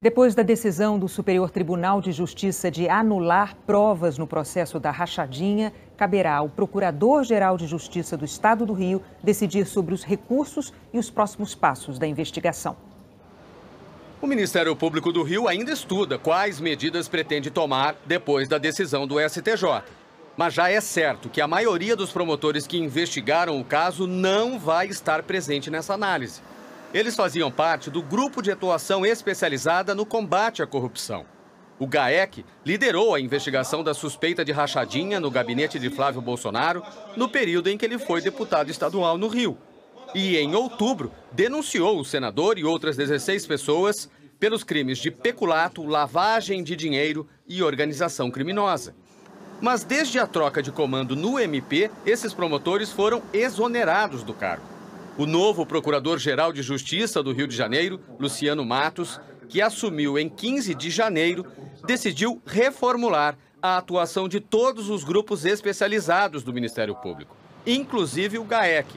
Depois da decisão do Superior Tribunal de Justiça de anular provas no processo da rachadinha, caberá ao Procurador-Geral de Justiça do Estado do Rio decidir sobre os recursos e os próximos passos da investigação. O Ministério Público do Rio ainda estuda quais medidas pretende tomar depois da decisão do STJ. Mas já é certo que a maioria dos promotores que investigaram o caso não vai estar presente nessa análise. Eles faziam parte do grupo de atuação especializada no combate à corrupção. O GAEC liderou a investigação da suspeita de rachadinha no gabinete de Flávio Bolsonaro no período em que ele foi deputado estadual no Rio. E em outubro, denunciou o senador e outras 16 pessoas pelos crimes de peculato, lavagem de dinheiro e organização criminosa. Mas desde a troca de comando no MP, esses promotores foram exonerados do cargo. O novo Procurador-Geral de Justiça do Rio de Janeiro, Luciano Matos, que assumiu em 15 de janeiro, decidiu reformular a atuação de todos os grupos especializados do Ministério Público, inclusive o GAEC,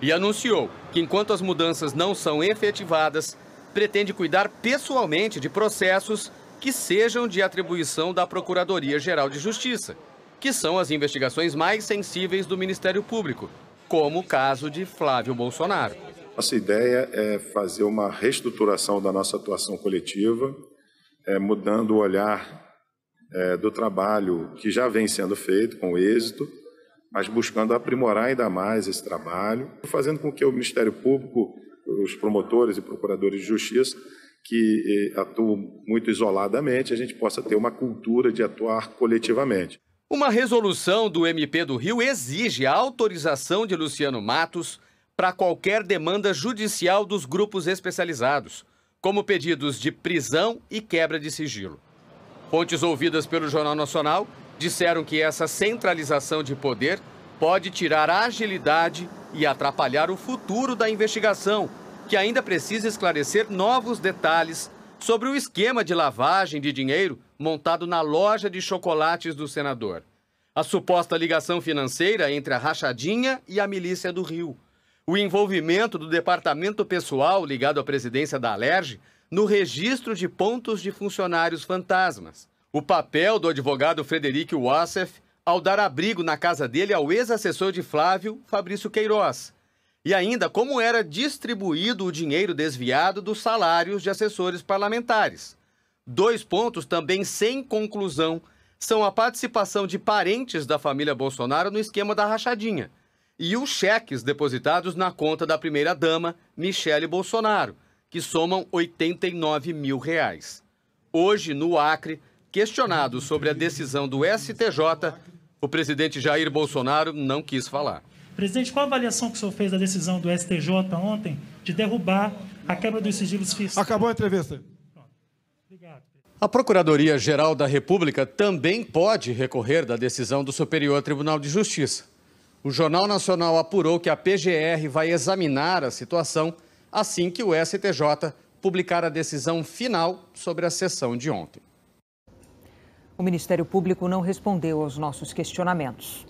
e anunciou que, enquanto as mudanças não são efetivadas, pretende cuidar pessoalmente de processos que sejam de atribuição da Procuradoria-Geral de Justiça, que são as investigações mais sensíveis do Ministério Público, como o caso de Flávio Bolsonaro. Nossa ideia é fazer uma reestruturação da nossa atuação coletiva, é, mudando o olhar é, do trabalho que já vem sendo feito com êxito, mas buscando aprimorar ainda mais esse trabalho, fazendo com que o Ministério Público, os promotores e procuradores de justiça, que eh, atuam muito isoladamente, a gente possa ter uma cultura de atuar coletivamente. Uma resolução do MP do Rio exige a autorização de Luciano Matos para qualquer demanda judicial dos grupos especializados, como pedidos de prisão e quebra de sigilo. Fontes ouvidas pelo Jornal Nacional disseram que essa centralização de poder pode tirar a agilidade e atrapalhar o futuro da investigação, que ainda precisa esclarecer novos detalhes sobre o esquema de lavagem de dinheiro montado na loja de chocolates do senador. A suposta ligação financeira entre a Rachadinha e a milícia do Rio. O envolvimento do departamento pessoal ligado à presidência da Alerj no registro de pontos de funcionários fantasmas. O papel do advogado Frederico Wassef ao dar abrigo na casa dele ao ex-assessor de Flávio, Fabrício Queiroz. E ainda como era distribuído o dinheiro desviado dos salários de assessores parlamentares. Dois pontos também sem conclusão são a participação de parentes da família Bolsonaro no esquema da rachadinha e os cheques depositados na conta da primeira-dama, Michele Bolsonaro, que somam 89 mil reais. Hoje, no Acre, questionado sobre a decisão do STJ, o presidente Jair Bolsonaro não quis falar. Presidente, qual a avaliação que o senhor fez da decisão do STJ ontem de derrubar a quebra dos sigilos fiscais? Acabou a entrevista. A Procuradoria-Geral da República também pode recorrer da decisão do Superior Tribunal de Justiça. O Jornal Nacional apurou que a PGR vai examinar a situação assim que o STJ publicar a decisão final sobre a sessão de ontem. O Ministério Público não respondeu aos nossos questionamentos.